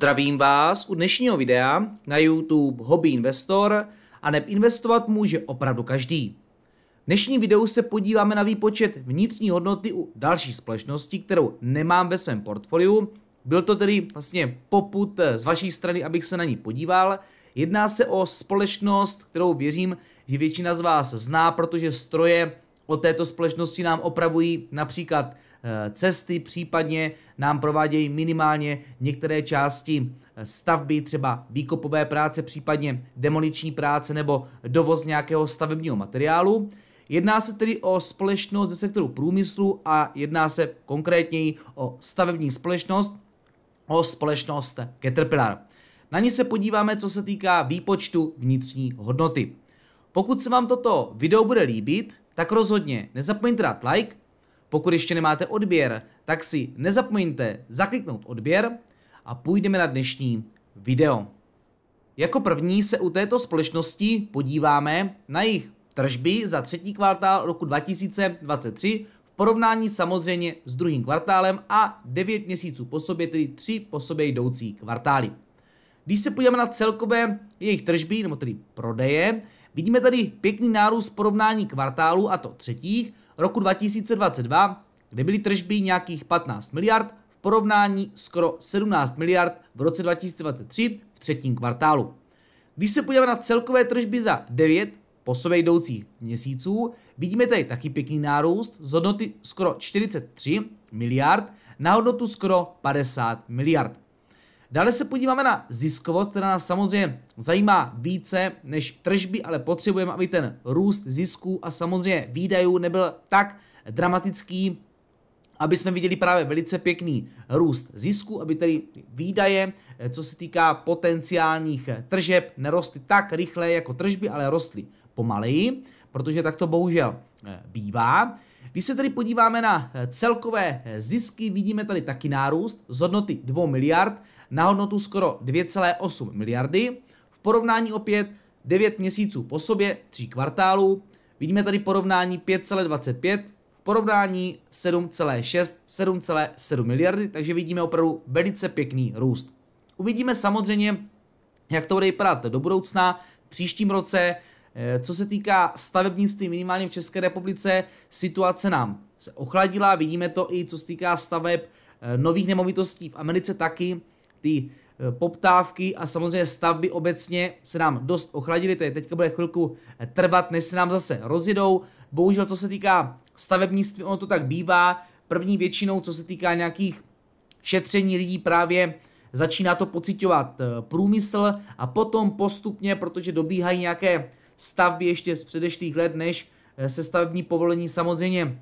Zdravím vás u dnešního videa na YouTube Hobby Investor a neb investovat může opravdu každý. V dnešním videu se podíváme na výpočet vnitřní hodnoty u další společnosti, kterou nemám ve svém portfoliu. Byl to tedy vlastně poput eh, z vaší strany, abych se na ní podíval. Jedná se o společnost, kterou věřím, že většina z vás zná, protože stroje o této společnosti nám opravují například Eh, cesty, případně nám provádějí minimálně některé části eh, stavby, třeba výkopové práce, případně demoliční práce nebo dovoz nějakého stavebního materiálu. Jedná se tedy o společnost ze sektoru průmyslu a jedná se konkrétněji o stavební společnost, o společnost Caterpillar. Na ní se podíváme, co se týká výpočtu vnitřní hodnoty. Pokud se vám toto video bude líbit, tak rozhodně nezapomeňte dát like, pokud ještě nemáte odběr, tak si nezapomeňte zakliknout odběr a půjdeme na dnešní video. Jako první se u této společnosti podíváme na jejich tržby za třetí kvartál roku 2023 v porovnání samozřejmě s druhým kvartálem a 9 měsíců po sobě, tedy 3 po sobě jdoucí kvartály. Když se podíváme na celkové jejich tržby, nebo tedy prodeje, vidíme tady pěkný nárůst porovnání kvartálu a to třetích, roku 2022, kde byly tržby nějakých 15 miliard v porovnání skoro 17 miliard v roce 2023 v třetím kvartálu. Když se podíváme na celkové tržby za 9 po sobě jdoucích měsíců, vidíme tady taky pěkný nárůst z hodnoty skoro 43 miliard na hodnotu skoro 50 miliard. Dále se podíváme na ziskovost, která nás samozřejmě zajímá více než tržby, ale potřebujeme, aby ten růst zisků a samozřejmě výdajů nebyl tak dramatický, aby jsme viděli právě velice pěkný růst zisku, aby tedy výdaje, eh, co se týká potenciálních eh, tržeb, nerostly tak rychle jako tržby, ale rostly pomaleji, protože tak to bohužel eh, bývá. Když se tedy podíváme na eh, celkové eh, zisky, vidíme tady taky nárůst z hodnoty 2 miliard na hodnotu skoro 2,8 miliardy. V porovnání opět 9 měsíců po sobě, 3 kvartálů. Vidíme tady porovnání 5,25, v porovnání 7,6, 7,7 miliardy, takže vidíme opravdu velice pěkný růst. Uvidíme samozřejmě, jak to bude vypadat do budoucna, v příštím roce, Eh, co se týká stavebnictví minimálně v České republice, situace nám se ochladila, vidíme to i co se týká staveb eh, nových nemovitostí v Americe taky, ty eh, poptávky a samozřejmě stavby obecně se nám dost ochladily, je teďka bude chvilku trvat, než se nám zase rozjedou. Bohužel, co se týká stavebnictví, ono to tak bývá. První většinou, co se týká nějakých šetření lidí právě začíná to pocitovat průmysl a potom postupně, protože dobíhají nějaké stavby ještě z předešlých let, než eh, se stavební povolení samozřejmě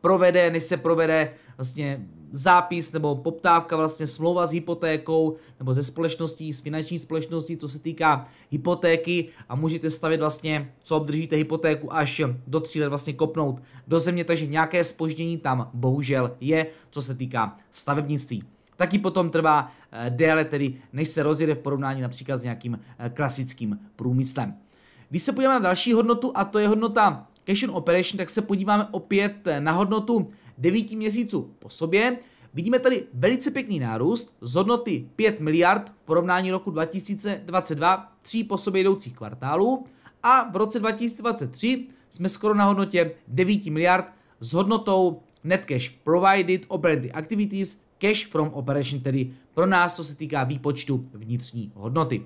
provede, než se provede vlastně zápis nebo poptávka, vlastně smlouva s hypotékou nebo ze společností, s finanční společností, co se týká hypotéky a můžete stavit vlastně, co obdržíte hypotéku až do tří let vlastně kopnout do země, takže nějaké spoždění tam bohužel je, co se týká stavebnictví. Taky potom trvá eh, déle tedy, než se rozjede v porovnání například s nějakým eh, klasickým průmyslem. Když se podíváme na další hodnotu, a to je hodnota Cash on Operation, tak se podíváme opět eh, na hodnotu 9 měsíců po sobě. Vidíme tady velice pěkný nárůst z hodnoty 5 miliard v porovnání roku 2022, tří po sobě jdoucích kvartálů a v roce 2023 jsme skoro na hodnotě 9 miliard s hodnotou net cash provided operating activities cash from operation, tedy pro nás, co se týká výpočtu vnitřní hodnoty.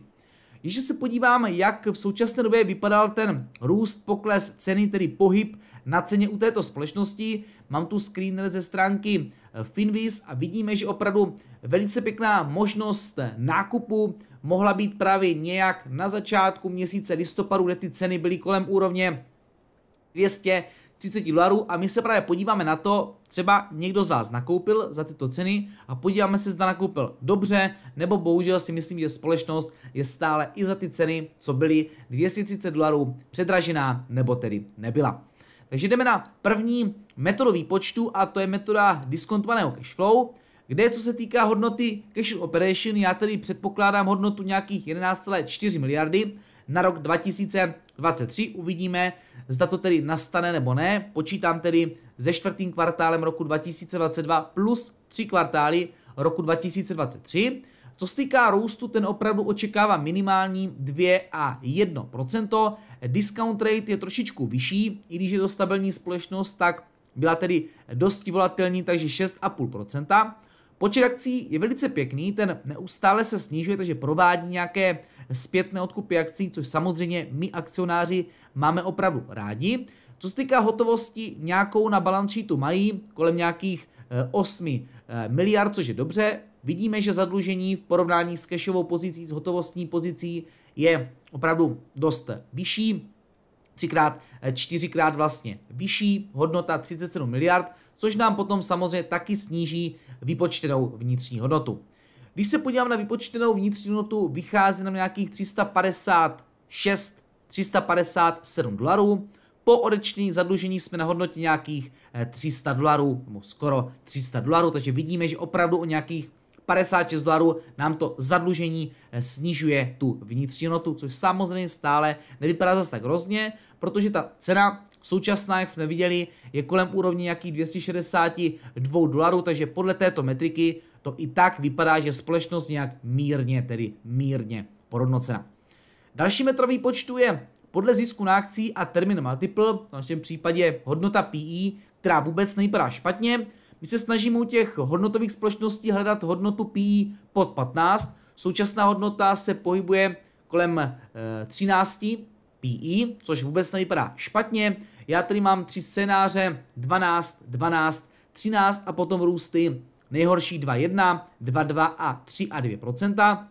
Když se podívám, jak v současné době vypadal ten růst, pokles ceny, tedy pohyb na ceně u této společnosti, mám tu screener ze stránky Finviz a vidíme, že opravdu velice pěkná možnost nákupu mohla být právě nějak na začátku měsíce listopadu, kde ty ceny byly kolem úrovně 200, 30 dolarů a my se právě podíváme na to, třeba někdo z vás nakoupil za tyto ceny a podíváme se, zda nakoupil dobře, nebo bohužel si myslím, že společnost je stále i za ty ceny, co byly 230 dolarů předražená, nebo tedy nebyla. Takže jdeme na první metodu výpočtu a to je metoda diskontovaného cashflow, kde co se týká hodnoty cash operation, já tedy předpokládám hodnotu nějakých 11,4 miliardy, na rok 2023. Uvidíme, zda to tedy nastane nebo ne. Počítám tedy ze čtvrtým kvartálem roku 2022 plus tři kvartály roku 2023. Co se týká růstu, ten opravdu očekává minimální 2 a 1%. Discount rate je trošičku vyšší, i když je to stabilní společnost, tak byla tedy dosti volatilní, takže 6,5%. Počet akcí je velice pěkný, ten neustále se snižuje, takže provádí nějaké zpětné odkupy akcí, což samozřejmě my akcionáři máme opravdu rádi. Co se týká hotovosti, nějakou na balance tu mají kolem nějakých 8 eh, eh, miliard, což je dobře. Vidíme, že zadlužení v porovnání s cashovou pozicí, s hotovostní pozicí je opravdu dost vyšší, třikrát, eh, čtyřikrát vlastně vyšší, hodnota 37 miliard, což nám potom samozřejmě taky sníží výpočtenou vnitřní hodnotu. Když se podívám na vypočtenou vnitřní hodnotu, vychází nám nějakých 356, 357 dolarů. Po odečtení zadlužení jsme na hodnotě nějakých 300 eh, dolarů, nebo skoro 300 dolarů, takže vidíme, že opravdu o nějakých 56 dolarů nám to zadlužení eh, snižuje tu vnitřní notu, což samozřejmě stále nevypadá zase tak hrozně, protože ta cena Současná, jak jsme viděli, je kolem úrovně nějakých 262 dolarů, takže podle této metriky to i tak vypadá, že společnost nějak mírně, tedy mírně porodnocena. Další metrový počtu je podle zisku na akcí a termin multiple, v našem případě hodnota PE, která vůbec nejpadá špatně. My se snažíme u těch hodnotových společností hledat hodnotu PE pod 15. Současná hodnota se pohybuje kolem eh, e, 13 PE, což vůbec nevypadá špatně. Já tady mám tři scénáře, 12, 12, 13 a potom růsty nejhorší 2,1, 2,2 a 3 a 2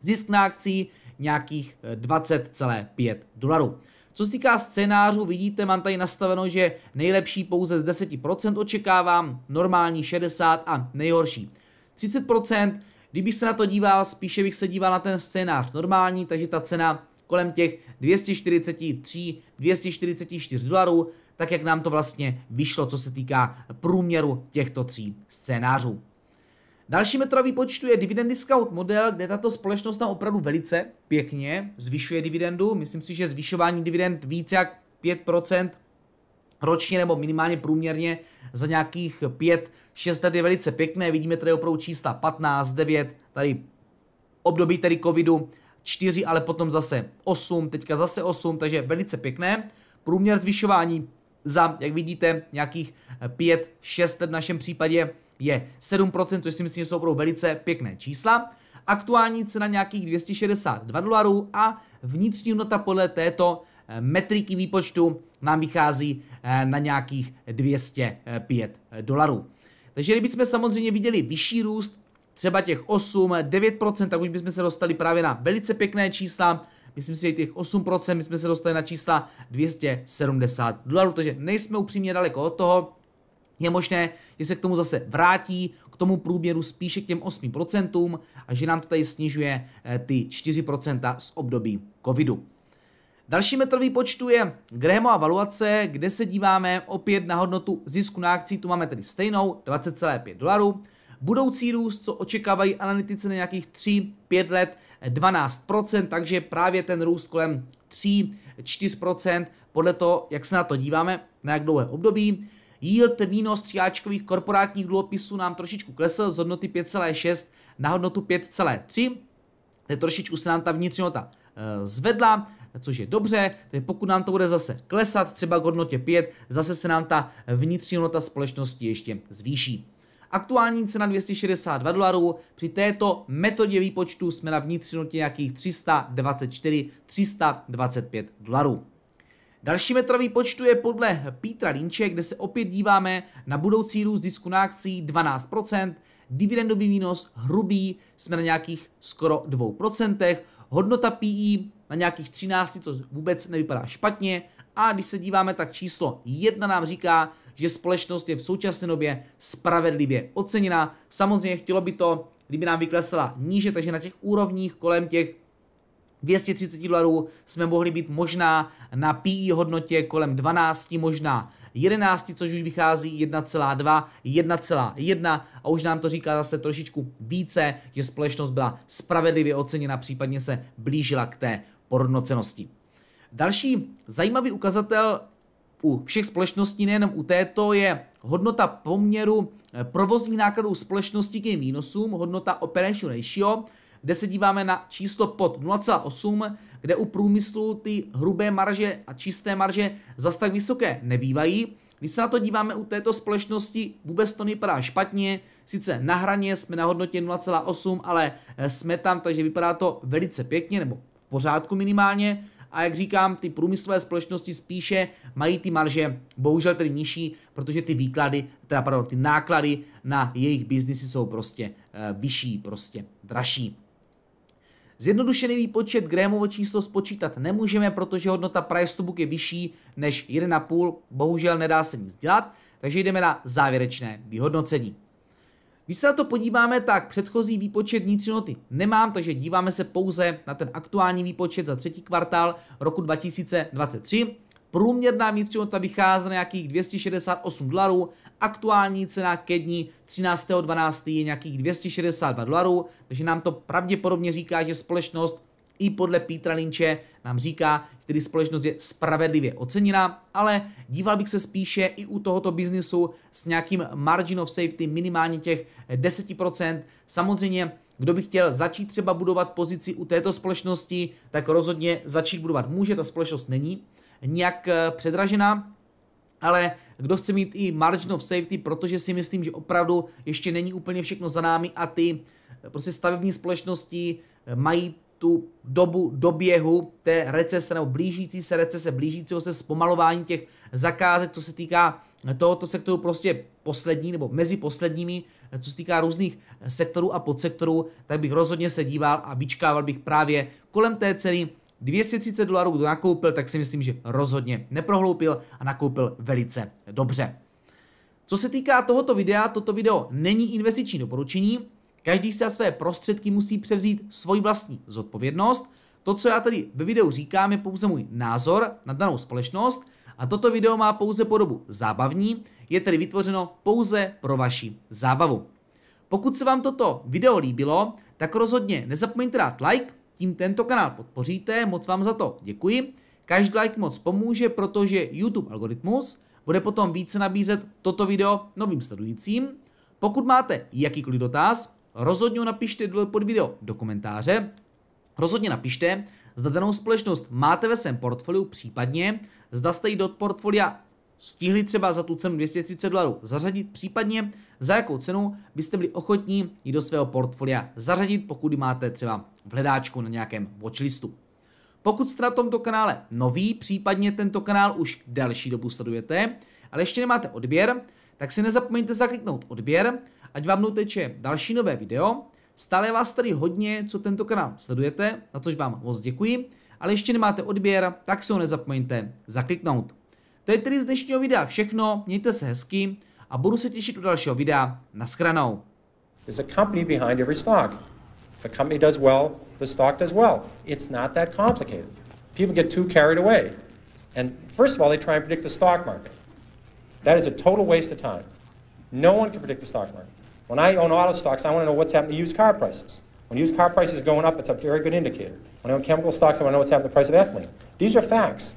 Zisk na akcí nějakých 20,5 eh, dolarů. Co se týká scénářů, vidíte, mám tady nastaveno, že nejlepší pouze z 10% očekávám, normální 60% a nejhorší 30%. Kdybych se na to díval, spíše bych se díval na ten scénář normální, takže ta cena kolem těch 243, 244 dolarů, tak jak nám to vlastně vyšlo, co se týká průměru těchto tří scénářů. Další metrový počtu je dividend discount model, kde tato společnost tam opravdu velice pěkně zvyšuje dividendu. Myslím si, že zvyšování dividend více jak 5% ročně nebo minimálně průměrně za nějakých 5-6 let je velice pěkné. Vidíme tady opravdu čísla 15, 9, tady období tedy covidu 4, ale potom zase 8, teďka zase 8, takže velice pěkné. Průměr zvyšování za, jak vidíte, nějakých 5, eh, 6 v našem případě je 7%, což si myslím, že jsou opravdu velice pěkné čísla. Aktuální cena nějakých 262 dolarů a vnitřní hodnota podle této eh, metriky výpočtu nám vychází eh, na nějakých 205 dolarů. Takže kdybychom samozřejmě viděli vyšší růst, třeba těch 8, 9%, tak už bychom se dostali právě na velice pěkné čísla. Myslím si, že těch 8%, my jsme se dostali na čísla 270 dolarů, takže nejsme upřímně daleko od toho. Je možné, že se k tomu zase vrátí, k tomu průměru spíše k těm 8% a že nám to tady snižuje eh, ty 4% z období covidu. Další metr výpočtu je Grahamova valuace, kde se díváme opět na hodnotu zisku na akcí, tu máme tedy stejnou, 20,5 dolarů budoucí růst, co očekávají analytici na nějakých 3-5 let 12%, takže právě ten růst kolem 3-4% podle toho, jak se na to díváme, na jak dlouhé období. Yield výnos tříáčkových korporátních dluhopisů nám trošičku klesl z hodnoty 5,6 na hodnotu 5,3. Trošičku se nám ta vnitřní hodnota eh, zvedla, což je dobře, takže pokud nám to bude zase klesat, třeba k hodnotě 5, zase se nám ta vnitřní hodnota společnosti ještě zvýší. Aktuální cena 262 dolarů, při této metodě výpočtu jsme na vnitřnotě nějakých 324-325 dolarů. Další metra výpočtu je podle Petra Linče, kde se opět díváme na budoucí růst disku na akcí 12%, dividendový výnos hrubý jsme na nějakých skoro 2%, hodnota PI e na nějakých 13, co vůbec nevypadá špatně. A když se díváme, tak číslo 1 nám říká, že společnost je v současné době spravedlivě oceněna. Samozřejmě chtělo by to, kdyby nám vyklesla níže, takže na těch úrovních kolem těch 230 dolarů jsme mohli být možná na PI e hodnotě kolem 12, možná 11, což už vychází 1,2, 1,1 a už nám to říká zase trošičku více, že společnost byla spravedlivě oceněna, případně se blížila k té podhodnocenosti. Další zajímavý ukazatel u všech společností, nejenom u této, je hodnota poměru eh, provozních nákladů společnosti k jejím výnosům, hodnota operation ratio, kde se díváme na číslo pod 0,8, kde u průmyslu ty hrubé marže a čisté marže zas tak vysoké nebývají. Když se na to díváme u této společnosti, vůbec to nevypadá špatně, sice na hraně jsme na hodnotě 0,8, ale eh, jsme tam, takže vypadá to velice pěkně, nebo v pořádku minimálně a jak říkám, ty průmyslové společnosti spíše mají ty marže bohužel tedy nižší, protože ty výklady, teda pardon, ty náklady na jejich biznisy jsou prostě e, vyšší, prostě dražší. Zjednodušený výpočet Grahamovo číslo spočítat nemůžeme, protože hodnota price to book je vyšší než 1,5, bohužel nedá se nic dělat, takže jdeme na závěrečné vyhodnocení. Když se na to podíváme, tak předchozí výpočet vnitřní hodnoty nemám, takže díváme se pouze na ten aktuální výpočet za třetí kvartál roku 2023. Průměrná vnitřní hodnota vychází na nějakých 268 dolarů, aktuální cena ke dní 13.12. je nějakých 262 dolarů, takže nám to pravděpodobně říká, že společnost i podle Petra Linče nám říká, že tedy společnost je spravedlivě oceněna, ale díval bych se spíše i u tohoto biznisu s nějakým margin of safety minimálně těch 10%. Samozřejmě kdo by chtěl začít třeba budovat pozici u této společnosti, tak rozhodně začít budovat může, ta společnost není nějak eh, předražená, ale kdo chce mít i margin of safety, protože si myslím, že opravdu ještě není úplně všechno za námi a ty eh, prostě stavební společnosti eh, mají tu dobu doběhu té recese nebo blížící se recese, blížícího se zpomalování těch zakázek, co se týká tohoto sektoru prostě poslední nebo mezi posledními, co se týká různých sektorů a podsektorů, tak bych rozhodně se díval a vyčkával bych právě kolem té ceny 230 dolarů, kdo nakoupil, tak si myslím, že rozhodně neprohloupil a nakoupil velice dobře. Co se týká tohoto videa, toto video není investiční doporučení, Každý si a své prostředky musí převzít svoji vlastní zodpovědnost. To, co já tady ve videu říkám, je pouze můj názor na danou společnost a toto video má pouze podobu zábavní, je tedy vytvořeno pouze pro vaši zábavu. Pokud se vám toto video líbilo, tak rozhodně nezapomeňte dát like, tím tento kanál podpoříte, moc vám za to děkuji. Každý like moc pomůže, protože YouTube algoritmus bude potom více nabízet toto video novým sledujícím. Pokud máte jakýkoliv dotaz, Rozhodně napište dole pod video do komentáře. Rozhodně napište, zda danou společnost máte ve svém portfoliu, případně zda jste ji do portfolia stihli třeba za tu cenu 230 dolarů zařadit, případně za jakou cenu byste byli ochotní ji do svého portfolia zařadit, pokud máte třeba v hledáčku na nějakém watchlistu. Pokud jste na tomto kanále nový, případně tento kanál už delší dobu sledujete, ale ještě nemáte odběr, tak si nezapomeňte zakliknout odběr ať vám neuteče další nové video. Stále vás tady hodně, co tento kanál sledujete, na což vám moc děkuji, ale ještě nemáte odběr, tak se ho nezapomeňte zakliknout. To je tedy z dnešního videa všechno, mějte se hezky a budu se těšit u dalšího videa. Naschranou. There's a company behind every stock. If a company does well, the stock does well. It's not that complicated. People get too carried away. And first of all, they try and predict the stock market. That is a total waste of time. No one can predict the stock market. When I own auto stocks, I want to know what's happening to used car prices. When used car prices are going up, it's a very good indicator. When I own chemical stocks, I want to know what's happening to the price of ethylene. These are facts.